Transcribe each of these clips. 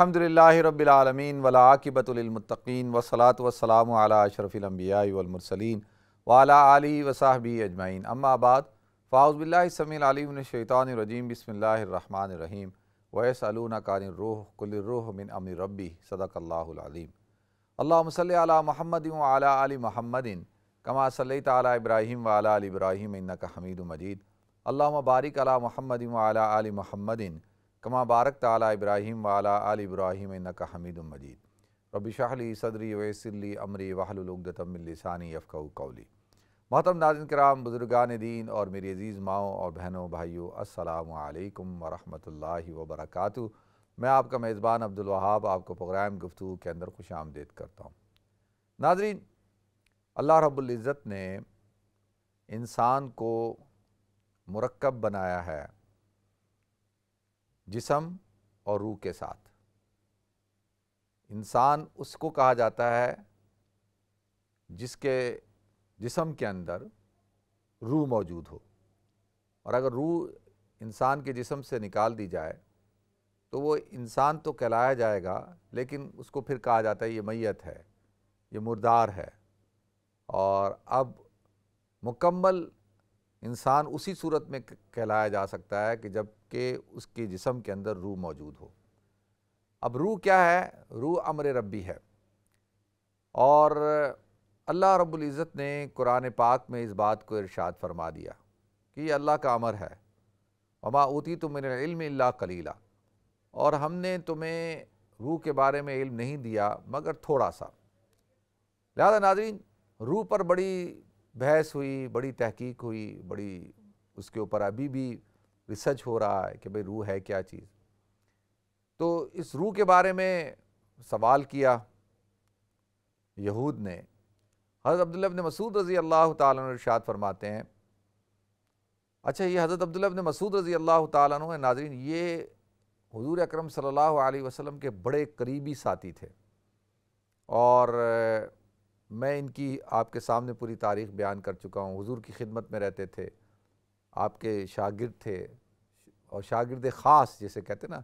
अलहमदिल्ला रबालमीन वलाकिबतमतकीन वसलात वसलाम अशरफ़िलम्बियामरसलिन वाला अली वसाहबी अजमैन अम्माबाद फ़ाउज़बिल्लासमीम बसमीम वैसलून कानरूह कुलरूह मिन अमन रबी सदकल्लाम अल्लासल महमद अली महमदिन कमा सल तला इब्राहिम वाला अली इब्राहिम इनका हमीद मजीद अल्लाम बारिक अला महमद अली महमदिन कमा बारक ताली इब्राहिम वाला आल इब्राहिम नका हमीद मजीद रबिशाहली सदरी वैसली अमरी वाहलतमिलसानी अफ़ाऊ कौली महतम नाजन कराम बुज़ुर्गान दीन और मेरी अज़ीज़ माओ और बहनों भाइयों असलकम वरहमल वबरक मैं आपका मेज़बान अब्दुलवाहाब आपको प्रोग्राम गुफ्तु के अंदर खुश आमदेद करता हूँ नाजरीन अल्लाह रब्ज़त ने इंसान को मरकब बनाया है जिसम और रूह के साथ इंसान उसको कहा जाता है जिसके जिसम के अंदर रूह मौजूद हो और अगर रूह इंसान के जिसम से निकाल दी जाए तो वो इंसान तो कहलाया जाएगा लेकिन उसको फिर कहा जाता है ये मैत है ये मुर्दार है और अब मुकम्मल इंसान उसी सूरत में कहलाया जा सकता है कि जबकि उसके जिसम के अंदर रूह मौजूद हो अब रूह क्या है रूह अमर रबी है और अल्लाह रब्ज़त ने कुरान पाक में इस बात को इरशाद फरमा दिया कि ये अल्लाह का अमर है वमा ऊती तो मेरे इल्म कलीला और हमने तुम्हें रूह के बारे में इल्म नहीं दिया मगर थोड़ा सा लिहाजा नाजरीन रूह पर बड़ी बहस हुई बड़ी तहकीक हुई बड़ी उसके ऊपर अभी भी रिसर्च हो रहा है कि भाई रूह है क्या चीज़ तो इस रूह के बारे में सवाल किया यहूद ने हज़रत अब्दुल्ला ने मसूद रज़ी अल्लाह तरशाद फरमाते हैं अच्छा ये हज़रत अब्दुल्ला ने मसूद रज़ी अल्लाह तु नाजरीन ये हजूर अक्रम सल्ला वसलम के बड़े करीबी साथी थे और मैं इनकी आपके सामने पूरी तारीख बयान कर चुका हूँ हुजूर की खिदमत में रहते थे आपके शागिर्द थे और शागिर्द ख़ास जिसे कहते ना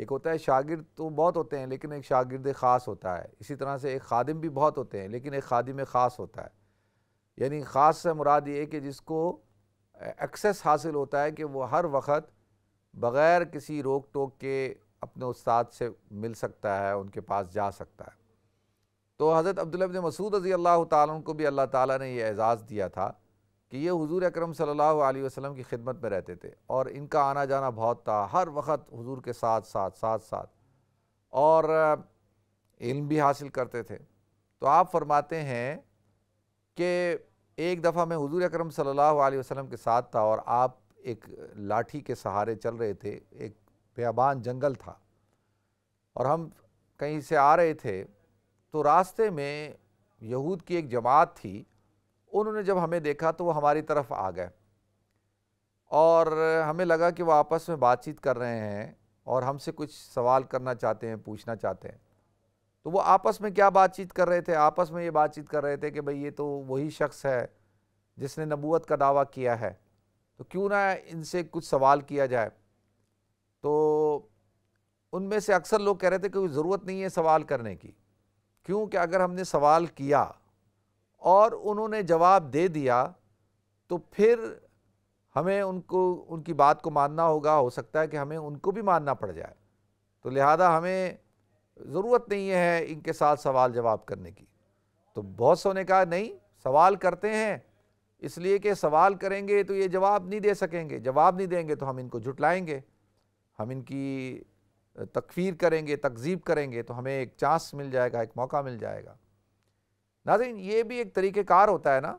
एक होता है शागिर्द तो बहुत होते हैं लेकिन एक शागिर्द ख़ास होता है इसी तरह से एक खादिम भी बहुत होते हैं लेकिन एक खादिम ख़ास होता है यानी ख़ास से मुराद ये कि जिसको एक्सेस हासिल होता है कि वो हर वक्त बग़ैर किसी रोक टोक के अपने उस्ताद से मिल सकता है उनके पास जा सकता है तो हज़रत अब्दुल्ला मसूद रजी अल्लाह तुम को भी अल्लाह ताली ने यह एज़ाज़ दिया था कि ये हुजूर अकरम सल्लल्लाहु अलैहि वसल्लम की खिदमत में रहते थे और इनका आना जाना बहुत था हर वक्त हुजूर के साथ साथ साथ साथ और इल्म भी हासिल करते थे तो आप फरमाते हैं कि एक दफ़ा मैं हुजूर अकरम सल्लल्लाहु अलैहि वसल्लम के साथ था और आप एक लाठी के सहारे चल रहे थे एक बेबान जंगल था और हम कहीं से आ रहे थे तो रास्ते में यहूद की एक जमात थी उन्होंने जब हमें देखा तो वो हमारी तरफ आ गए और हमें लगा कि वो आपस में बातचीत कर रहे हैं और हमसे कुछ सवाल करना चाहते हैं पूछना चाहते हैं तो वो आपस में क्या बातचीत कर रहे थे आपस में ये बातचीत कर रहे थे कि भाई ये तो वही शख्स है जिसने नबूत का दावा किया है तो क्यों ना इनसे कुछ सवाल किया जाए तो उनमें से अक्सर लोग कह रहे थे कि कोई ज़रूरत नहीं है सवाल करने की क्योंकि अगर हमने सवाल किया और उन्होंने जवाब दे दिया तो फिर हमें उनको उनकी बात को मानना होगा हो सकता है कि हमें उनको भी मानना पड़ जाए तो लिहाजा हमें ज़रूरत नहीं है इनके साथ सवाल जवाब करने की तो बहुत सोने का कहा नहीं सवाल करते हैं इसलिए कि सवाल करेंगे तो ये जवाब नहीं दे सकेंगे जवाब नहीं देंगे तो हम इनको जुटलाएंगे हम इनकी तकफीर करेंगे तकजीब करेंगे तो हमें एक चांस मिल जाएगा एक मौका मिल जाएगा नाजिन ये भी एक तरीक़ेकार होता है ना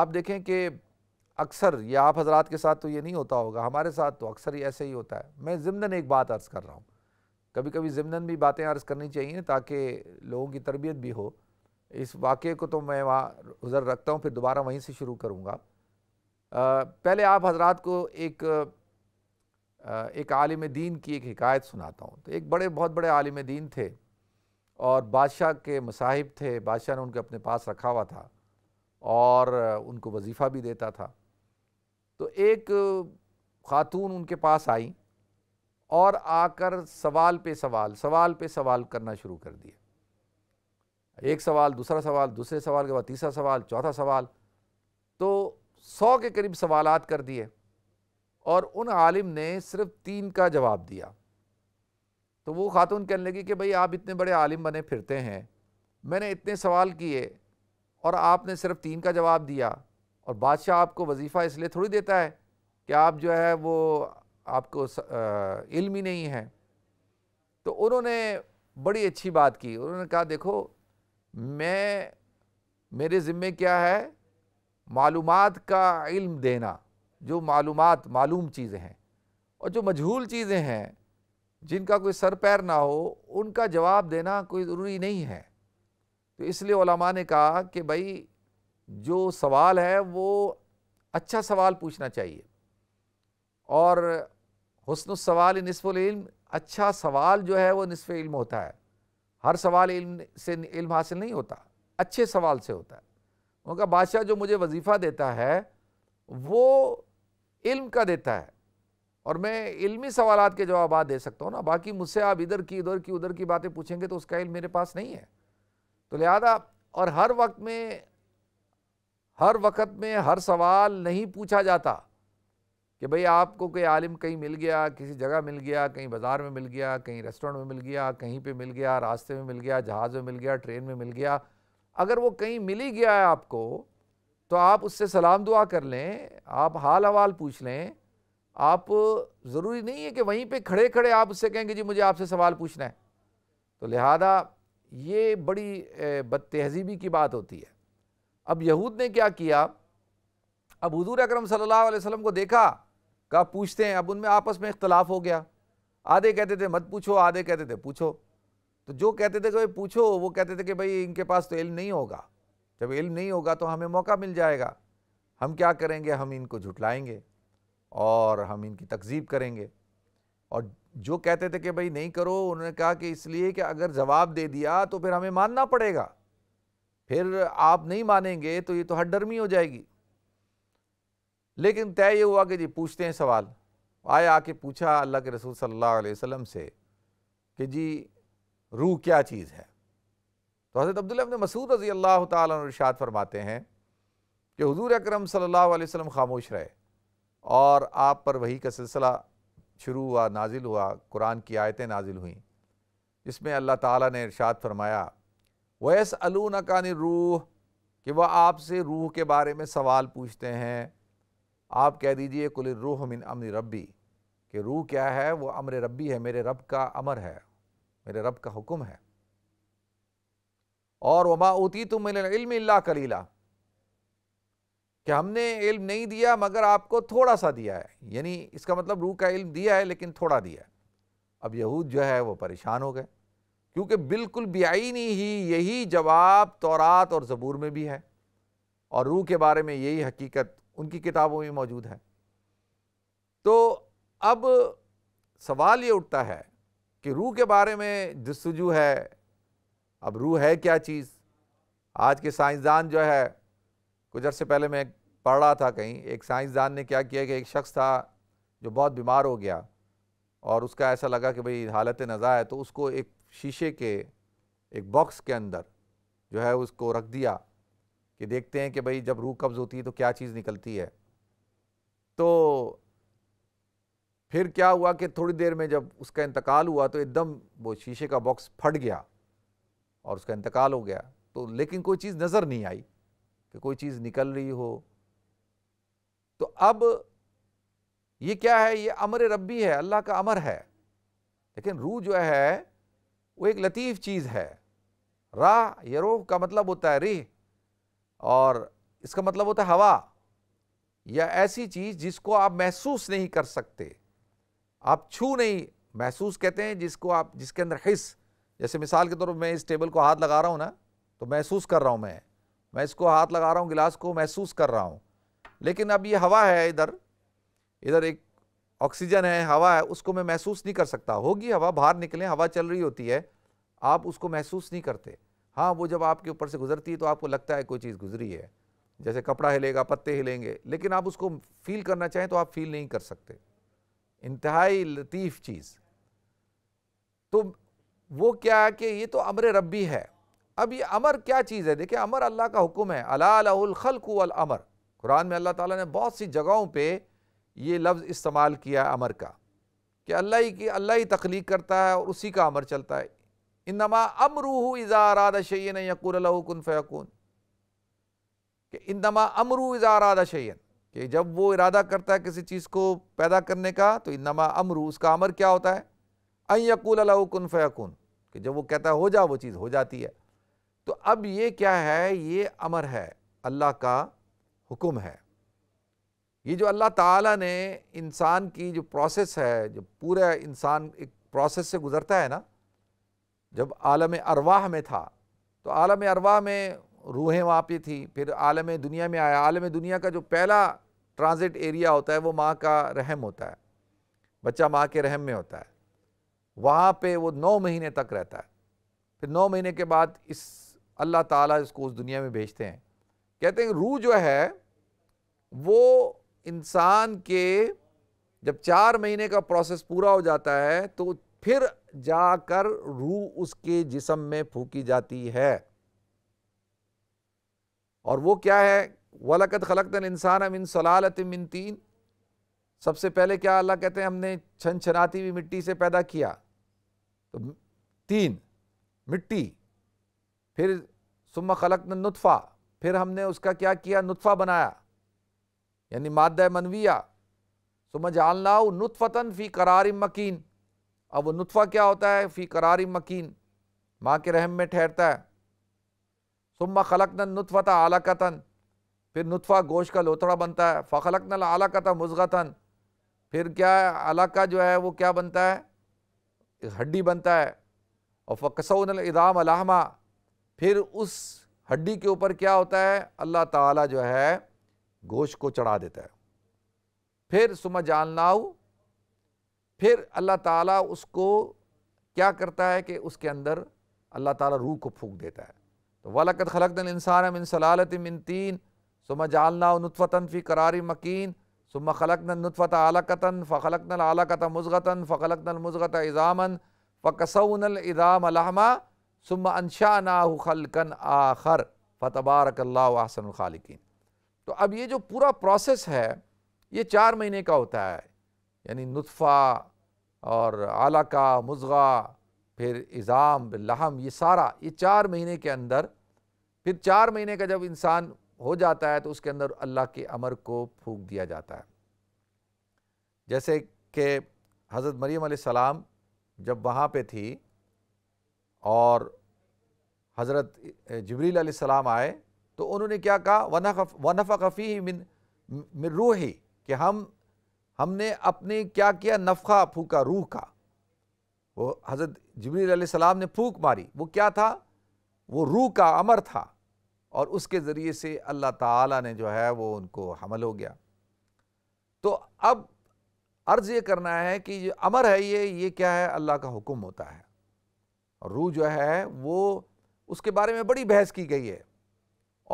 आप देखें कि अक्सर या आप हजरात के साथ तो ये नहीं होता होगा हमारे साथ तो अक्सर ही ऐसे ही होता है मैं ज़िमन एक बात अर्ज़ कर रहा हूँ कभी कभी ज़िमन भी बातें अर्ज़ करनी चाहिए ताकि लोगों की तरबियत भी हो इस वाक़े को तो मैं वहाँ उज़र रखता हूँ फिर दोबारा वहीं से शुरू करूँगा पहले आप हजरात को एक एक आलिम दीन की एक हिकायत सुनाता हूँ तो एक बड़े बहुत बड़े आलिम दीन थे और बादशाह के मसाहिब थे बादशाह ने उनके अपने पास रखा हुआ था और उनको वजीफ़ा भी देता था तो एक खातून उनके पास आई और आकर सवाल पे सवाल सवाल पे सवाल करना शुरू कर दिए एक सवाल दूसरा सवाल दूसरे सवाल के बाद तीसरा सवाल चौथा सवाल तो सौ के करीब सवालात कर दिए और उन आलिम ने सिर्फ तीन का जवाब दिया तो वो खातून कहने लगी कि भाई आप इतने बड़े आलिम बने फिरते हैं मैंने इतने सवाल किए और आपने सिर्फ तीन का जवाब दिया और बादशाह आपको वजीफ़ा इसलिए थोड़ी देता है कि आप जो है वो आपको इल्म ही नहीं है तो उन्होंने बड़ी अच्छी बात की उन्होंने कहा देखो मैं मेरे ज़िम्मे क्या है मालूम का इल्म देना जो मालूम मालूम चीज़ें हैं और जो मजहूल चीज़ें हैं जिनका कोई सर पैर ना हो उनका जवाब देना कोई ज़रूरी नहीं है तो इसलिए ने कहा कि भाई जो सवाल है वो अच्छा सवाल पूछना चाहिए और हसन सवाल नसफ़ल इल्म अच्छा सवाल जो है वो नस्फ़ इल्म होता है हर सवाल इल्म से इल्म हासिल नहीं होता अच्छे सवाल से होता है उनका बादशाह जो मुझे वजीफ़ा देता है वो इल्म का देता है और मैं इल्मी सवाल के जवाब दे सकता हूँ ना बाकी मुझसे आप इधर की इधर की उधर की बातें पूछेंगे तो उसका इल्म मेरे पास नहीं है तो लिहाजा और हर वक्त में हर वक्त में हर सवाल नहीं पूछा जाता कि भाई आपको कोई आलिम कहीं मिल गया किसी जगह मिल गया कहीं बाज़ार में मिल गया कहीं रेस्टोरेंट में मिल गया कहीं पे मिल गया रास्ते में मिल गया जहाज़ में मिल गया ट्रेन में मिल गया अगर वो कहीं मिल ही गया है आपको तो आप उससे सलाम दुआ कर लें आप हाल हवाल पूछ लें आप ज़रूरी नहीं है कि वहीं पे खड़े खड़े आप उससे कहेंगे जी मुझे आपसे सवाल पूछना है तो लिहाजा ये बड़ी बद तहज़ीबी की बात होती है अब यहूद ने क्या किया अब हजूर अक्रम सल्लल्लाहु अलैहि वसल्लम को देखा कहा पूछते हैं अब उनमें आपस में इख्तलाफ हो गया आधे कहते थे मत पूछो आधे कहते थे पूछो तो जो कहते थे कि भाई पूछो वो कहते थे कि भाई इनके पास तो इल्म नहीं होगा जब इल्म नहीं होगा तो हमें मौका मिल जाएगा हम क्या करेंगे हम इनको झुटलाएंगे और हम इनकी तकजीब करेंगे और जो कहते थे कि भाई नहीं करो उन्होंने कहा कि इसलिए कि अगर जवाब दे दिया तो फिर हमें मानना पड़ेगा फिर आप नहीं मानेंगे तो ये तो हडरमी हो जाएगी लेकिन तय ये हुआ कि जी पूछते हैं सवाल आए आके पूछा अल्लाह के रसूल सल्लल्लाहु अलैहि वसल्लम से कि जी रूह क्या चीज़ है तो हज़रत अब्दुल्ला अपने मसूद रजी अल्लाह तरशात फरमाते हैं कि हजूर अक्रम सल्ला खामोश रहे और आप पर वही का सिलसिला शुरू हुआ नाजिल हुआ कुरान की आयतें नाजिल हुई जिसमें अल्लाह ताला ने इरशाद फरमाया वैस अलून कान रूह कि वह आपसे रूह के बारे में सवाल पूछते हैं आप कह दीजिए कुल रूह मिन अमन रबी कि रूह क्या है वो अमर रबी है मेरे रब का अमर है मेरे रब का हुक्म है और वमा उती तुम इल्म कलीला कि हमने इल्म नहीं दिया मगर आपको थोड़ा सा दिया है यानी इसका मतलब रूह का इल्म दिया है लेकिन थोड़ा दिया है अब यहूद जो है वो परेशान हो गए क्योंकि बिल्कुल नहीं ही यही जवाब तौरात और ज़बूर में भी है और रूह के बारे में यही हकीकत उनकी किताबों में मौजूद है तो अब सवाल ये उठता है कि रूह के बारे में जस्तजू है अब रूह है क्या चीज़ आज के साइंसदान जो है कुछ अर्से पहले मैं पढ़ रहा था कहीं एक साइंसदान ने क्या किया कि एक शख्स था जो बहुत बीमार हो गया और उसका ऐसा लगा कि भाई हालत नज़ा है तो उसको एक शीशे के एक बॉक्स के अंदर जो है उसको रख दिया कि देखते हैं कि भाई जब रूह कब्ज़ होती है तो क्या चीज़ निकलती है तो फिर क्या हुआ कि थोड़ी देर में जब उसका इंतकाल हुआ तो एकदम वो शीशे का बॉक्स फट गया और उसका इंतकाल हो गया तो लेकिन कोई चीज़ नज़र नहीं आई कि कोई चीज़ निकल रही हो तो अब ये क्या है ये अमर रब्बी है अल्लाह का अमर है लेकिन रूह जो है वो एक लतीफ़ चीज़ है राह यरोह का मतलब होता है रेह और इसका मतलब होता है हवा या ऐसी चीज़ जिसको आप महसूस नहीं कर सकते आप छू नहीं महसूस कहते हैं जिसको आप जिसके अंदर हिस्स जैसे मिसाल के तौर पर मैं इस टेबल को हाथ लगा रहा हूँ ना तो महसूस कर रहा हूँ मैं मैं इसको हाथ लगा रहा हूँ गिलास को महसूस कर रहा हूँ लेकिन अब ये हवा है इधर इधर एक ऑक्सीजन है हवा है उसको मैं महसूस नहीं कर सकता होगी हवा बाहर निकले हवा चल रही होती है आप उसको महसूस नहीं करते हाँ वो जब आपके ऊपर से गुजरती है तो आपको लगता है कोई चीज़ गुजरी है जैसे कपड़ा हिलेगा पत्ते हिलेंगे लेकिन आप उसको फील करना चाहें तो आप फील नहीं कर सकते इंतहाई लतीफ़ चीज़ तो वो क्या है कि ये तो अमर रबी है अब ये अमर क्या चीज़ है देखिए अमर अल्लाह का हुक्म है अलाखल अमर कुरान में अल्लाह ताला ने बहुत सी जगहों पे ये लफ्ज़ इस्तेमाल किया है अमर का कि अल्लाह ही की अल्लाह ही तख्लीक करता है और उसी का अमर चलता है इनमा अमरूह इज़ाराद शैन यकून फ़ैकून कि इनमा अमरू इज़ाराद शैन कि जब वो इरादा करता है किसी चीज़ को पैदा करने का तो इनमा अमरू उसका अमर क्या होता है अन यकून फ़ैकून कि जब वो कहता है हो जा वो चीज़ हो जाती है तो अब ये क्या है ये अमर है अल्लाह का हुक्म है ये जो अल्लाह ताला ने इंसान की जो प्रोसेस है जो पूरा इंसान एक प्रोसेस से गुज़रता है ना जब आलम अरवाह में था तो आलम अरवाह में रूहें वहाँ पे थी फिर आलम दुनिया में आया आलम दुनिया का जो पहला ट्रांजिट एरिया होता है वो माँ का रहम होता है बच्चा माँ के रहम में होता है वहाँ पे वो नौ महीने तक रहता है फिर नौ महीने के बाद इस अल्लाह ताला इसको उस दुनिया में भेजते हैं कहते हैं रूह जो है वो इंसान के जब चार महीने का प्रोसेस पूरा हो जाता है तो फिर जाकर रूह उसके जिसम में फूकी जाती है और वो क्या है वलकत खलकतन इंसान अमिन सलालत तीन सबसे पहले क्या अल्लाह कहते हैं हमने छन छनाती हुई मिट्टी से पैदा किया तो तीन मिट्टी फिर सुम्मा खलक ने नुतफ़ा फिर हमने उसका क्या किया नुतफ़ा बनाया यानी मादा मनविया सुम आलना नुतफ़तन फ़ी करार मकीन अब वो नुतफ़ा क्या होता है फ़ी करार मकीन माँ के रहम में ठहरता है सुम खलक नुतफ़ता आलाकतन फिर नुतफ़ा गोश का लोथड़ा बनता है फ़लक नला आलाकता मुजगतन फिर क्या है अलाका जो है वो क्या बनता है हड्डी बनता है और फ़कसौन इदाम अलहमा फिर उस हड्डी के ऊपर क्या होता है अल्लाह ताला जो है गोश को चढ़ा देता है फिर सुमा जालनाऊ फिर अल्लाह ताला उसको क्या करता है कि उसके अंदर अल्लाह ताला रूह को फूंक देता है तो वलकत खलक इंसान मिन सलालत मिन तीन सुमा जालनाऊ नतफ़तन फ़ी करारी मकीन सुम खलकन नतफ़त आलकतन फ़लकन आलकत मज़गतन फ़लकन मज़गत इज़ामन फ़कसन इज़ाम अलहमा सुम अनशा नाह खलकन आखर फ़तबारक आसन खालिकिन तो अब ये जो पूरा प्रोसेस है ये चार महीने का होता है यानी नुतफ़ा और आलाका मुजगा फिर इज़ाम लहम ये सारा ये चार महीने के अंदर फिर चार महीने का जब इंसान हो जाता है तो उसके अंदर अल्लाह के अमर को फूक दिया जाता है जैसे कि हज़रत मरीम सलाम जब वहाँ पे थी और हज़रत जबरील सलाम आए तो उन्होंने क्या कहा वनफ कफ़ी ही मिन मिन रूह ही कि हम हमने अपने क्या किया नफ़ा फूका रूह का वो हज़रत जबरील सलाम ने फूक मारी वो क्या था वो रूह का अमर था और उसके ज़रिए से अल्लाह ताला ने जो है वो उनको हमल हो गया तो अब अर्ज़ ये करना है कि जो अमर है ये ये क्या है अल्लाह का हुक्म होता है और रूह जो है वो उसके बारे में बड़ी बहस की गई है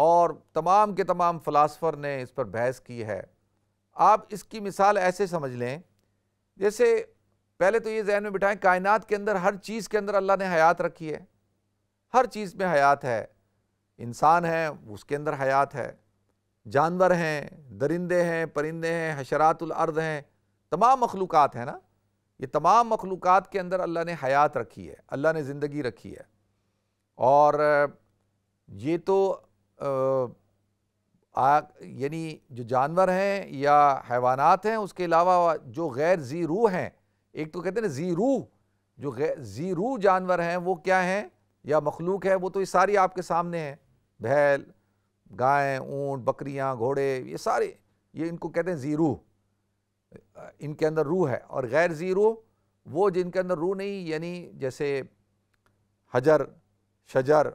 और तमाम के तमाम फ़लासफ़र ने इस पर बहस की है आप इसकी मिसाल ऐसे समझ लें जैसे पहले तो ये जहन में बिठाएं कायनात के अंदर हर चीज़ के अंदर अल्लाह ने हयात रखी है हर चीज़ में हयात है इंसान है उसके अंदर हयात है जानवर हैं दरिंदे हैं परिंदे हैं हशरातुल अर्द हैं तमाम मखलूक़ हैं ना ये तमाम मखलूक़ के अंदर अल्लाह ने हयात रखी है अल्लाह ने ज़िंदगी रखी है और ये तो यानी जो जानवर हैं या हैवानात हैं उसके अलावा जो गैर ज़ी रूह हैं एक तो कहते हैं ना ज़ी रूह जो ज़ी रूह जानवर हैं वो क्या हैं या मखलूक है वो तो ये सारी आपके सामने हैं बैल गायें ऊंट बकरियाँ घोड़े ये सारे ये इनको कहते हैं ज़ीरू इनके अंदर रूह है और गैर ज़ीरू वो जिनके अंदर रूह नहीं यानी जैसे हजर शजर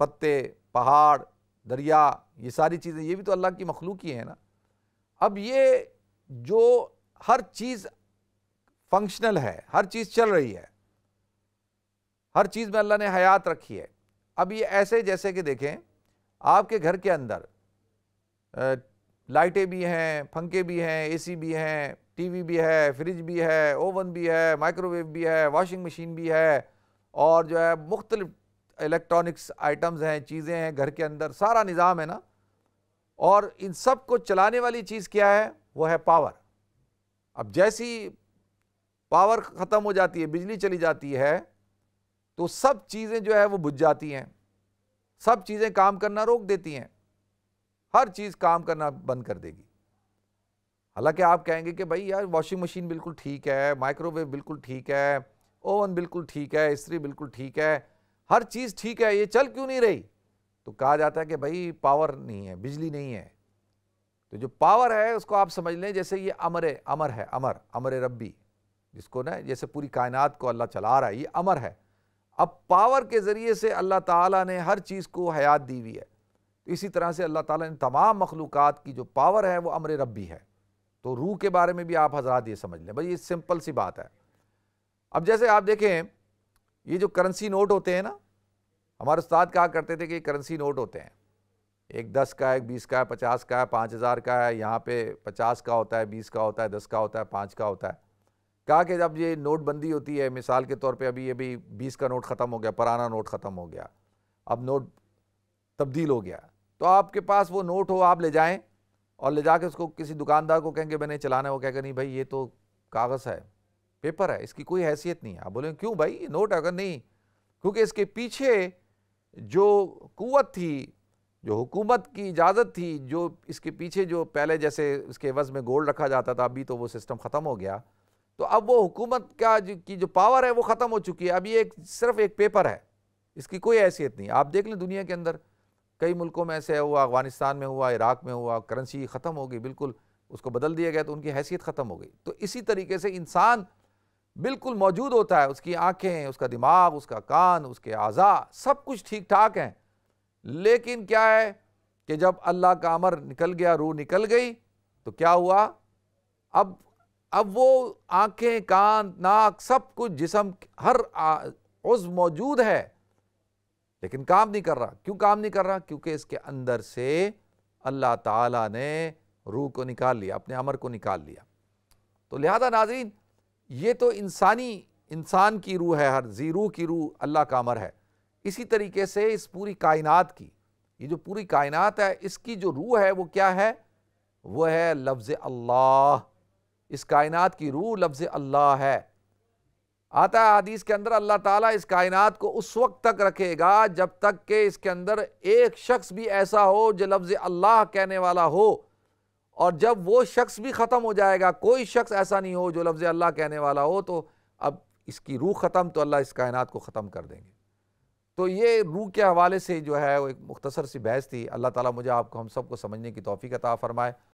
पत्ते पहाड़ दरिया ये सारी चीज़ें ये भी तो अल्लाह की मखलूक ही है ना अब ये जो हर चीज़ फंक्शनल है हर चीज़ चल रही है हर चीज़ में अल्लाह ने हयात रखी है अब ये ऐसे जैसे कि देखें आपके घर के अंदर लाइटें भी हैं पंखे भी हैं एसी भी हैं टीवी भी है फ्रिज भी है ओवन भी है माइक्रोवेव भी है वॉशिंग मशीन भी है और जो है मुख्तलिफ इलेक्ट्रॉनिक्स आइटम्स हैं चीज़ें हैं घर के अंदर सारा निज़ाम है ना और इन सब को चलाने वाली चीज़ क्या है वो है पावर अब जैसी पावर ख़त्म हो जाती है बिजली चली जाती है तो सब चीज़ें जो है वो बुझ जाती हैं सब चीज़ें काम करना रोक देती हैं हर चीज़ काम करना बंद कर देगी हालांकि आप कहेंगे कि भाई यार वॉशिंग मशीन बिल्कुल ठीक है माइक्रोवेव बिल्कुल ठीक है ओवन बिल्कुल ठीक है इस्त्री बिल्कुल ठीक है हर चीज़ ठीक है ये चल क्यों नहीं रही तो कहा जाता है कि भाई पावर नहीं है बिजली नहीं है तो जो पावर है उसको आप समझ लें जैसे ये अमर अमर है अमर अमर रब्बी जिसको ना जैसे पूरी कायनात को अल्लाह चला रहा है ये अमर है अब पावर के ज़रिए से अल्लाह ताला ने हर चीज़ को हयात दी हुई है तो इसी तरह से अल्लाह ताला ने तमाम मखलूक की जो पावर है वो अमर रबी है तो रूह के बारे में भी आप हजरात ये समझ लें भाई ये सिंपल सी बात है अब जैसे आप देखें ये जो करेंसी नोट होते हैं ना हमारे उस्ताद कहा करते थे कि करेंसी नोट होते हैं एक दस का है एक बीस का है पचास का है पाँच हज़ार का है यहाँ पे पचास का होता है बीस का होता है दस का होता है पाँच का होता है कहा कि जब ये नोटबंदी होती है मिसाल के तौर पे अभी ये भी बीस का नोट ख़त्म हो गया पुराना नोट ख़त्म हो गया अब नोट तब्दील हो गया तो आपके पास वो नोट हो आप ले जाएं और ले जाके उसको किसी दुकानदार को कहेंगे मैंने चलाना है वो कहेगा नहीं भाई ये तो कागज़ है पेपर है इसकी कोई हैसियत नहीं है आप बोलेंगे क्यों भाई ये नोट अगर नहीं क्योंकि इसके पीछे जो कुत थी जो हुकूमत की इजाज़त थी जो इसके पीछे जो पहले जैसे इसके वज़ में गोल्ड रखा जाता था अभी तो वो सिस्टम ख़त्म हो गया तो अब वो हुकूमत का जो की जो पावर है वो ख़त्म हो चुकी है अब ये एक सिर्फ एक पेपर है इसकी कोई हैसियत नहीं आप देख लें दुनिया के अंदर कई मुल्कों में ऐसे हुआ अफगानिस्तान में हुआ इराक में हुआ करेंसी ख़त्म हो गई बिल्कुल उसको बदल दिया गया तो उनकी हैसियत ख़त्म हो गई तो इसी तरीके से इंसान बिल्कुल मौजूद होता है उसकी आँखें उसका दिमाग उसका कान उसके अज़ा सब कुछ ठीक ठाक हैं लेकिन क्या है कि जब अल्लाह का अमर निकल गया रूह निकल गई तो क्या हुआ अब अब वो आंखें कान नाक सब कुछ जिसम हर उज मौजूद है लेकिन काम नहीं कर रहा क्यों काम नहीं कर रहा क्योंकि इसके अंदर से अल्लाह ताला ने रूह को निकाल लिया अपने अमर को निकाल लिया तो लिहाजा नाजरीन ये तो इंसानी इंसान की रूह है हर जी रूह की रूह अल्लाह का अमर है इसी तरीके से इस पूरी कायनात की ये जो पूरी कायनात है इसकी जो रूह है वो क्या है वह है लफ्ज़ अल्लाह इस कायनात की रूह लफ्ज़ अल्लाह है आता है हदीस के अंदर अल्लाह ताला इस कायनात को उस वक्त तक रखेगा जब तक के इसके अंदर एक शख्स भी ऐसा हो जो लफ्ज़ अल्लाह कहने वाला हो और जब वो शख्स भी ख़त्म हो जाएगा कोई शख्स ऐसा नहीं हो जो लफ्ज़ अल्लाह कहने वाला हो तो अब इसकी रूह ख़त्म तो अल्लाह इस कायनात को ख़त्म कर देंगे तो ये रूह के हवाले से जो है वो एक मुख्तसर सी बहस थी अल्लाह ताला मुझे आपको हम सबको समझने की तोफ़ी अता फ़रमाए